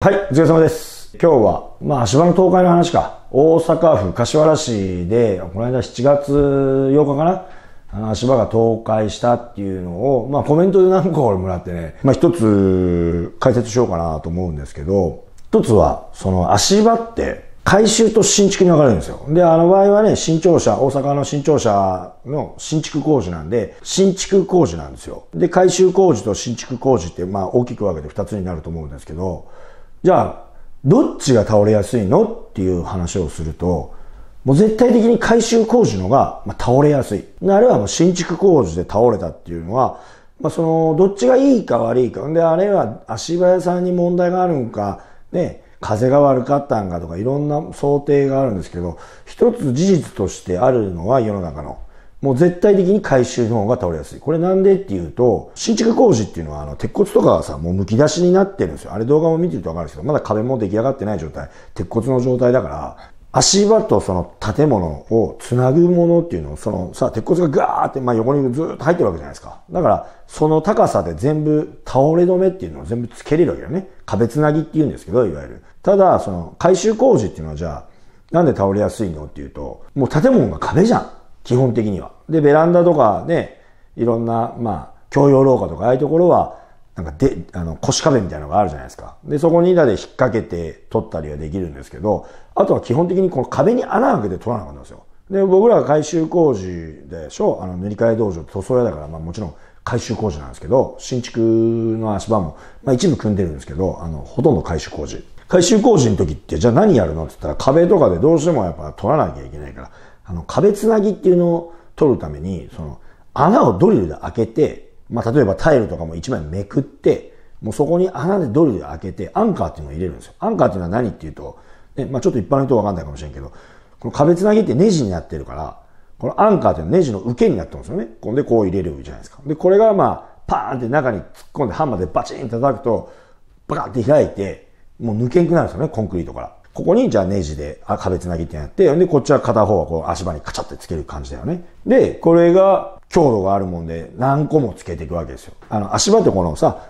はい、お疲れ様です。今日は、まあ、足場の倒壊の話か。大阪府柏原市で、この間7月8日かなあの足場が倒壊したっていうのを、まあ、コメントで何個もらってね、まあ、一つ解説しようかなと思うんですけど、一つは、その足場って、改修と新築に分かれるんですよ。で、あの場合はね、新庁舎、大阪の新庁舎の新築工事なんで、新築工事なんですよ。で、改修工事と新築工事って、まあ、大きく分けて二つになると思うんですけど、じゃあ、どっちが倒れやすいのっていう話をすると、もう絶対的に改修工事のが、まあ、倒れやすい。あれはもう新築工事で倒れたっていうのは、まあ、その、どっちがいいか悪いか。んで、あれは足早さんに問題があるんか、ね、風が悪かったんかとかいろんな想定があるんですけど、一つ事実としてあるのは世の中のもう絶対的に回収の方が倒れやすい。これなんでっていうと、新築工事っていうのは、あの、鉄骨とかがさ、もう剥き出しになってるんですよ。あれ動画も見てるとわかるんですけど、まだ壁も出来上がってない状態、鉄骨の状態だから、足場とその建物を繋ぐものっていうのを、そのさ、鉄骨がガーって、まあ、横にずっと入ってるわけじゃないですか。だから、その高さで全部倒れ止めっていうのを全部つけれるわけだよね。壁つなぎって言うんですけど、いわゆる。ただ、その、改修工事っていうのはじゃあ、なんで倒れやすいのっていうと、もう建物が壁じゃん。基本的には。で、ベランダとかね、いろんな、まあ、共用廊下とか、ああいうところは、なんかで、あの、腰壁みたいなのがあるじゃないですか。で、そこに板で引っ掛けて取ったりはできるんですけど、あとは基本的にこの壁に穴開けて取らなかったんですよ。で、僕らが改修工事でしょ、あの、塗り替え道場、塗装屋だから、まあもちろん改修工事なんですけど、新築の足場も、まあ一部組んでるんですけど、あの、ほとんど改修工事。改修工事の時って、じゃあ何やるのって言ったら壁とかでどうしてもやっぱ取らなきゃいけないから、あの、壁つなぎっていうのを取るために、その、穴をドリルで開けて、まあ、例えばタイルとかも1枚めくって、もうそこに穴でドリルで開けて、アンカーっていうのを入れるんですよ。アンカーっていうのは何っていうと、ね、まあ、ちょっと一般の人はわかんないかもしれんけど、この壁つなぎってネジになってるから、このアンカーっていうのはネジの受けになってんですよね。こんでこう入れるじゃないですか。で、これがまあ、パーンって中に突っ込んでハンマーでバチン叩くと、バカって開いて、もう抜けんくなるんですよね、コンクリートから。ここに、じゃあネジで壁つなぎってやって、んで、こっちは片方はこう足場にカチャってつける感じだよね。で、これが強度があるもんで何個もつけていくわけですよ。あの、足場ってこのさ、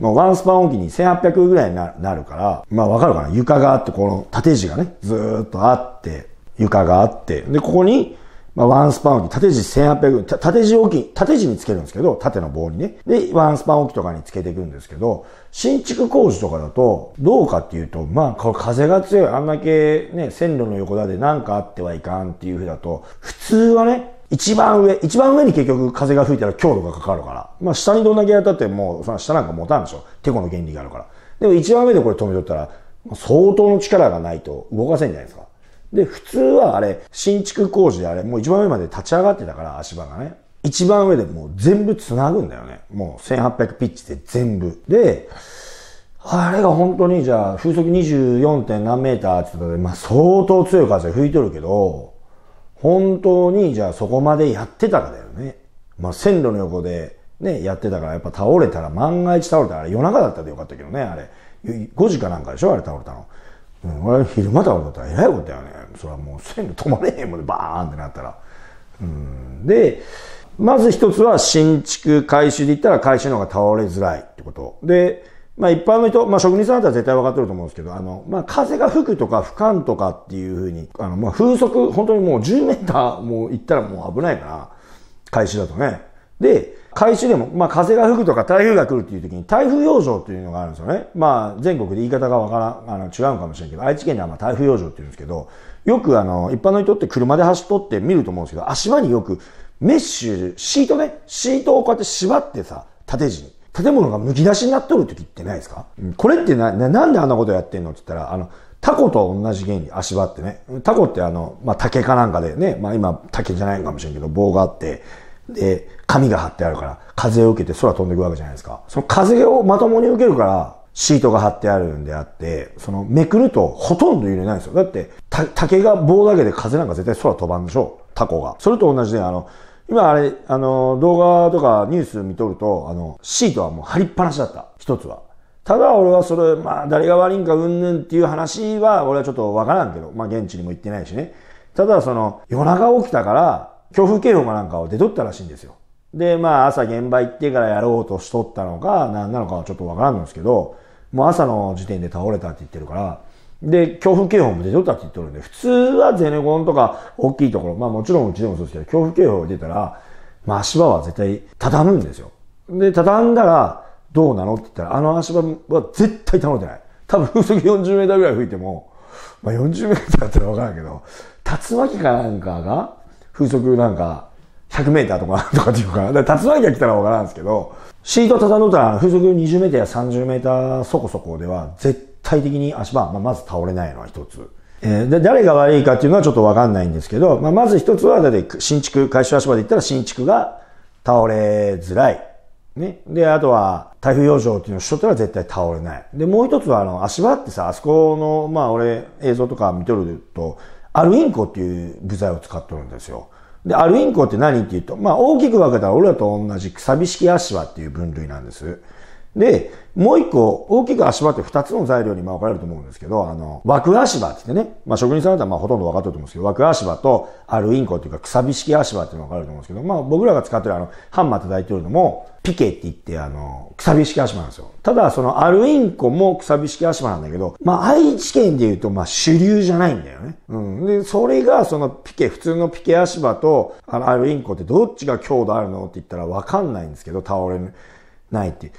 もうワンスパン大きに1800ぐらいになるから、まあわかるかな床があって、この縦地がね、ずーっとあって、床があって、で、ここにまあ、ワンスパン置き、縦地1800、縦地置き、縦地につけるんですけど、縦の棒にね。で、ワンスパン置きとかにつけていくんですけど、新築工事とかだと、どうかっていうと、まあ、これ風が強い、あんだけね、線路の横だで何かあってはいかんっていうふうだと、普通はね、一番上、一番上に結局風が吹いたら強度がかかるから。まあ、下にどんだけやったってもう、その下なんか持たんでしょ。てこの原理があるから。でも一番上でこれ止めとったら、相当の力がないと動かせんじゃないですか。で、普通はあれ、新築工事であれ、もう一番上まで立ち上がってたから、足場がね。一番上でもう全部繋ぐんだよね。もう1800ピッチで全部。で、あれが本当にじゃあ風速 24. 点何メーターって言ったら、まあ相当強い風吹いとるけど、本当にじゃあそこまでやってたかだよね。まあ線路の横でね、やってたからやっぱ倒れたら万が一倒れたらあれ夜中だったらよかったけどね、あれ。5時かなんかでしょあれ倒れたの。うん、俺昼間倒れたらえらいことだよね。それはもう線路止まれへんもんねバーンってなったら。うんでまず一つは新築改修で言ったら改修の方が倒れづらいってこと。で、まあ一般の人、まあ職人さんだったら絶対分かってると思うんですけど、あの、まあ風が吹くとか吹かんとかっていうふうに、あの、まあ風速、本当にもう10メーターもう行ったらもう危ないから、改修だとね。で、海中でも、まあ、風が吹くとか台風が来るっていう時に、台風洋上っていうのがあるんですよね。まあ、全国で言い方がわからん、あの、違うのかもしれんけど、愛知県ではまあ台風洋上って言うんですけど、よくあの、一般の人って車で走っとって見ると思うんですけど、足場によくメッシュ、シートね、シートをこうやって縛ってさ、縦地に。建物がむき出しになっとる時ってないですか、これってな、なんであんなことやってんのって言ったら、あの、タコと同じ原理、足場ってね。タコってあの、まあ、竹かなんかでね、まあ今竹じゃないかもしれんけど、棒があって、で、紙が貼ってあるから、風を受けて空飛んでいくわけじゃないですか。その風をまともに受けるから、シートが貼ってあるんであって、そのめくるとほとんど揺れないんですよ。だって、竹が棒だけで風なんか絶対空飛ばんでしょタコが。それと同じで、あの、今あれ、あの、動画とかニュース見とると、あの、シートはもう貼りっぱなしだった。一つは。ただ俺はそれ、まあ誰が悪いんかうんぬんっていう話は俺はちょっとわからんけど、まあ現地にも行ってないしね。ただその夜中起きたから強風警報かなんかを出とったらしいんですよ。で、まあ朝現場行ってからやろうとしとったのか、何なのかはちょっとわからんんですけど、もう朝の時点で倒れたって言ってるから、で、強風警報も出とったって言ってるんで、普通はゼネコンとか大きいところ、まあもちろんうちでもそうですけど、強風警報が出たら、まあ足場は絶対畳むんですよ。で、畳んだら、どうなのって言ったら、あの足場は絶対倒れてない。多分風速40メーターぐらい吹いても、まあ40メーターだったらわからんけど、竜巻かなんかが風速なんか、100メーターとか、とかっていうか、か竜巻が来たらわからんですけど、シート畳んのったら風速20メーターや30メーターそこそこでは、絶対的に足場、まあ、まず倒れないのは一つ。えー、で、誰が悪いかっていうのはちょっとわかんないんですけど、まあ、まず一つは、だって新築、回収足場で言ったら新築が倒れづらい。ね。で、あとは、台風養生っていうのをしとったら絶対倒れない。で、もう一つは、あの、足場ってさ、あそこの、まあ俺、映像とか見とると、アルインコっていう部材を使っとるんですよ。で、アルインコって何っていうと、まあ、大きく分けたら俺らと同じくさび式足輪っていう分類なんです。で、もう一個、大きく足場って二つの材料に分かれると思うんですけど、あの、枠足場って言ってね、まあ職人さんだったらまあほとんど分かってると思うんですけど、枠足場とアルインコっていうか、くさび式足場っていうの分かると思うんですけど、まあ僕らが使ってるあの、ハンマー叩いてるのも、ピケって言ってあの、くさび式足場なんですよ。ただ、そのアルインコもくさび式足場なんだけど、まあ愛知県で言うとまあ主流じゃないんだよね。うん。で、それがそのピケ、普通のピケ足場とあのアルインコってどっちが強度あるのって言ったら分かんないんですけど、倒れないっていう。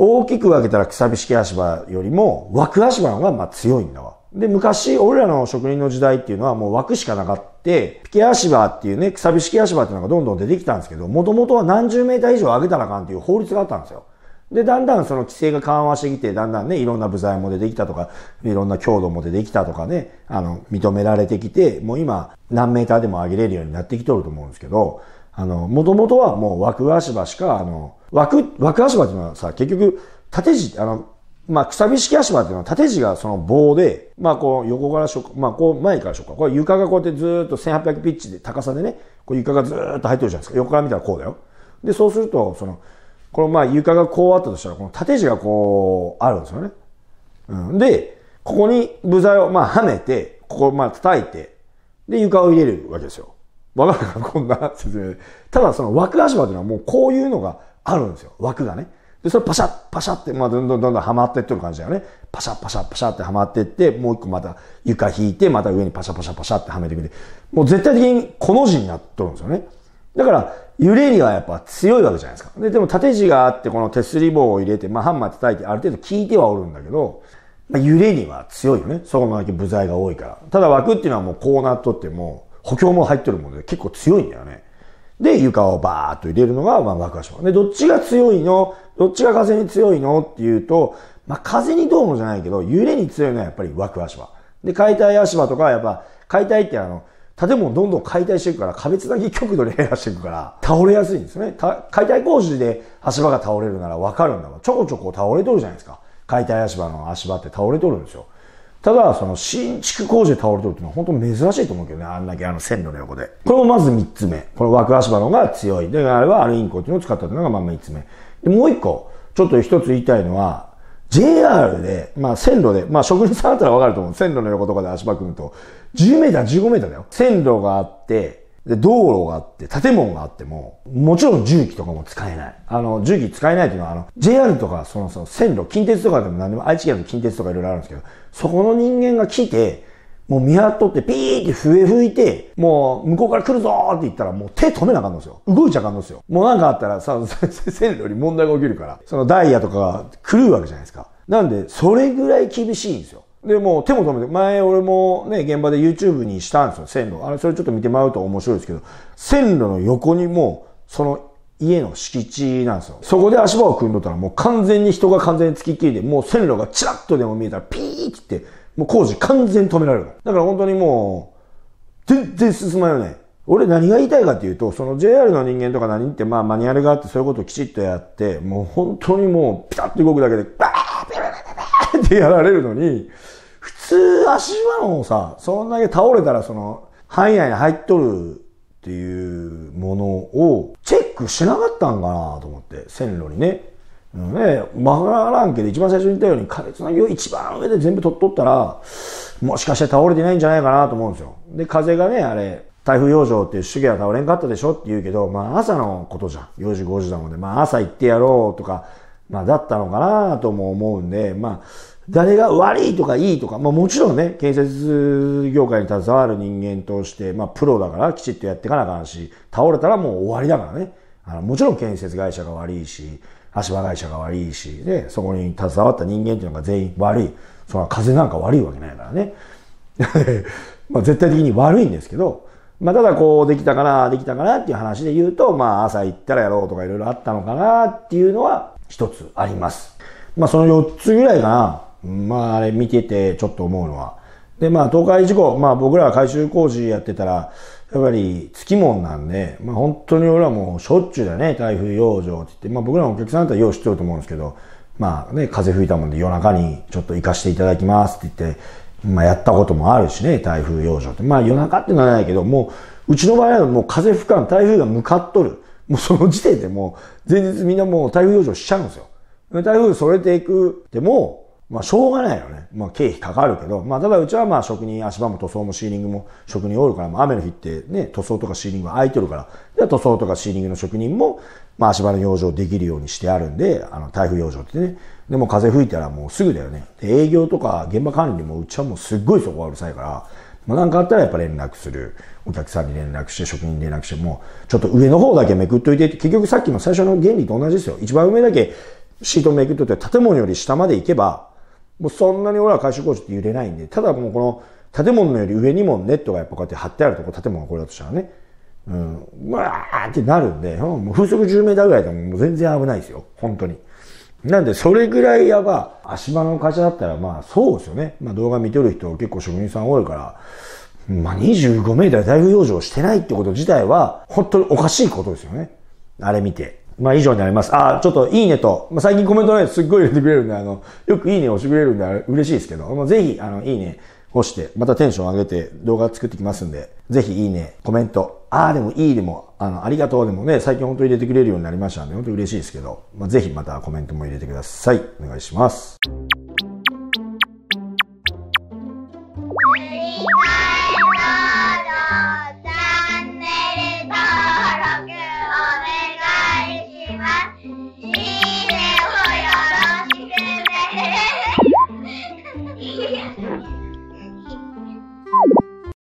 大きく分けたら草菱足場よりも枠足場の方がまあ強いんだわ。で、昔、俺らの職人の時代っていうのはもう枠しかなかった、ピケ足場っていうね、草菱式足場っていうのがどんどん出てきたんですけど、もともとは何十メーター以上上げたらあかんっていう法律があったんですよ。で、だんだんその規制が緩和してきて、だんだんね、いろんな部材も出てきたとか、いろんな強度も出てきたとかね、あの、認められてきて、もう今、何メーターでも上げれるようになってきとると思うんですけど、あの、もともとはもう枠足場しか、あの、枠、枠足場っていうのはさ、結局、縦地、あの、まあ、くさび式足場っていうのは縦地がその棒で、まあ、こう横からしょ、まあ、こう前からしょか。これ床がこうやってずっと1800ピッチで高さでね、こう床がずっと入ってるじゃないですか。横から見たらこうだよ。で、そうすると、その、このまあ床がこうあったとしたら、この縦地がこうあるんですよね。うん。で、ここに部材をまあはめて、ここまあ叩いて、で、床を入れるわけですよ。わかんなこんな説明で。ただその枠足場っていうのはもうこういうのがあるんですよ。枠がね。で、それパシャッ、パシャって、まあ、どんどんどんどんはまってってる感じだよね。パシャッ、パシャッ、パシャってはまってって、もう一個また床引いて、また上にパシャパシャパシャってはめてくれて、もう絶対的にこの字になっとるんですよね。だから、揺れにはやっぱ強いわけじゃないですか。で、でも縦字があって、この手すり棒を入れて、まあ、ハンマー叩いて、ある程度効いてはおるんだけど、まあ、揺れには強いよね。そこのだけ部材が多いから。ただ枠っていうのはもうこうなっとっても、補強も入ってるもので、結構強いんだよね。で、床をバーっと入れるのが、まあ、ワクワシで、どっちが強いのどっちが風に強いのっていうと、まあ、風にどうもじゃないけど、揺れに強いのはやっぱり枠足場。で、解体足場とか、やっぱ、解体ってあの、建物どんどん解体していくから、壁つなぎ極度で変化していくから、倒れやすいんですね。解体工事で足場が倒れるならわかるんだわ。ちょこちょこ倒れとるじゃないですか。解体足場の足場って倒れとるんですよ。ただ、その新築工事で倒れてるっていうのは本当珍しいと思うけどね、あんだけあの線路の横で。これもまず3つ目。この枠足場の方が強い。で、あれはアルインコっていうのを使ったいうのがまあまあ3つ目。で、もう1個、ちょっと1つ言いたいのは、JR で、まあ線路で、まあ職人さんだったらわかると思う。線路の横とかで足場組むと、10メーター、15メーターだよ。線路があって、で、道路があって、建物があっても、もちろん重機とかも使えない。あの、重機使えないっていうのは、あの、JR とか、その、その、線路、近鉄とかでも何でも、愛知県の近鉄とかいろいろあるんですけど、そこの人間が来て、もう見張っとって、ピーって笛吹いて、もう向こうから来るぞーって言ったら、もう手止めなあかんのですよ。動いちゃあかんのですよ。もうなんかあったらさ、線路に問題が起きるから、そのダイヤとかが狂うわけじゃないですか。なんで、それぐらい厳しいんですよ。で、もう手も止めて、前俺もね、現場で YouTube にしたんですよ、線路。あれ、それちょっと見てもらうと面白いですけど、線路の横にもう、その家の敷地なんですよ。そこで足場を組んどったら、もう完全に人が完全に突きっきりで、もう線路がチラッとでも見えたら、ピーってって、もう工事完全に止められるだから本当にもう、全然進まよね。俺何が言いたいかっていうと、その JR の人間とか何って、まあマニュアルがあってそういうことをきちっとやって、もう本当にもうピタッと動くだけで、バってやられるのに、普通足場のさ、そんだけ倒れたらその範囲内に入っとるっていうものをチェックしなかったんかなと思って、線路にね。ね、マフラーランケで一番最初に言ったように、苛烈なぎを一番上で全部取っとったら、もしかして倒れてないんじゃないかなと思うんですよ。で、風がね、あれ、台風養生っていう主義は倒れんかったでしょって言うけど、まあ朝のことじゃん。4時5時だもんね。まあ朝行ってやろうとか、まあ、だったのかなとも思うんで、まあ、誰が悪いとかいいとか、まあ、もちろんね、建設業界に携わる人間として、まあ、プロだからきちっとやっていかなあかんし、倒れたらもう終わりだからね。あのもちろん建設会社が悪いし、足場会社が悪いし、ね、そこに携わった人間っていうのが全員悪い。そんな風なんか悪いわけないからね。まあ絶対的に悪いんですけど、まあただこうできたかな、できたかなっていう話で言うと、まあ朝行ったらやろうとかいろいろあったのかなっていうのは一つあります。まあ、その四つぐらいかな。まあ、あれ見ててちょっと思うのは。で、まあ、東海事故、まあ、僕らは改修工事やってたら、やっぱり、月もんなんで、まあ、本当に俺はもう、しょっちゅうだね、台風養生って言って、まあ、僕らのお客さんだったらよう知ってると思うんですけど、まあね、風吹いたもんで夜中にちょっと行かしていただきますって言って、まあ、やったこともあるしね、台風養生って。まあ、夜中ってならないけど、もう、うちの場合はもう風吹かん、台風が向かっとる。もうその時点でもう、前日みんなもう台風養生しちゃうんですよ。台風それていくっても、まあ、しょうがないよね。まあ、経費かかるけど、まあ、ただうちはまあ、職人、足場も塗装もシーリングも職人おるから、まあ、雨の日ってね、塗装とかシーリング空いてるから、じゃ塗装とかシーリングの職人も、まあ、足場の養生できるようにしてあるんで、あの、台風養生ってね。でも風吹いたらもうすぐだよね。で、営業とか現場管理もうちはもうすっごいそこがうるさいから、まあ、なんかあったらやっぱ連絡する。お客さんに連絡して、職人に連絡して、もう、ちょっと上の方だけめくっといてって、結局さっきの最初の原理と同じですよ。一番上だけシートめくっといて、建物より下まで行けば、もうそんなに俺は改修工事って揺れないんで、ただもうこの建物より上にもネットがやっぱこうやって張ってあるとこ、建物がこれだとしたらね、うん、うわーってなるんで、うん、もう風速10メーターぐらいでもう全然危ないですよ。本当に。なんで、それぐらいやば、足場の会社だったら、まあ、そうですよね。まあ、動画見てる人、結構職人さん多いから、まあ、25メーター大不養生してないってこと自体は、本当におかしいことですよね。あれ見て。まあ、以上になります。あ、ちょっといいねと、まあ、最近コメントね。すっごい入れてくれるんで、あの、よくいいね押してくれるんで、嬉しいですけど、まあ、ぜひ、あの、いいね押して、またテンション上げて動画作ってきますんで、ぜひいいね、コメント、あーでもいいでも、あの、ありがとうでもね、最近本当に入れてくれるようになりましたんで、本当に嬉しいですけど、まあ、ぜひまたコメントも入れてください。お願いします。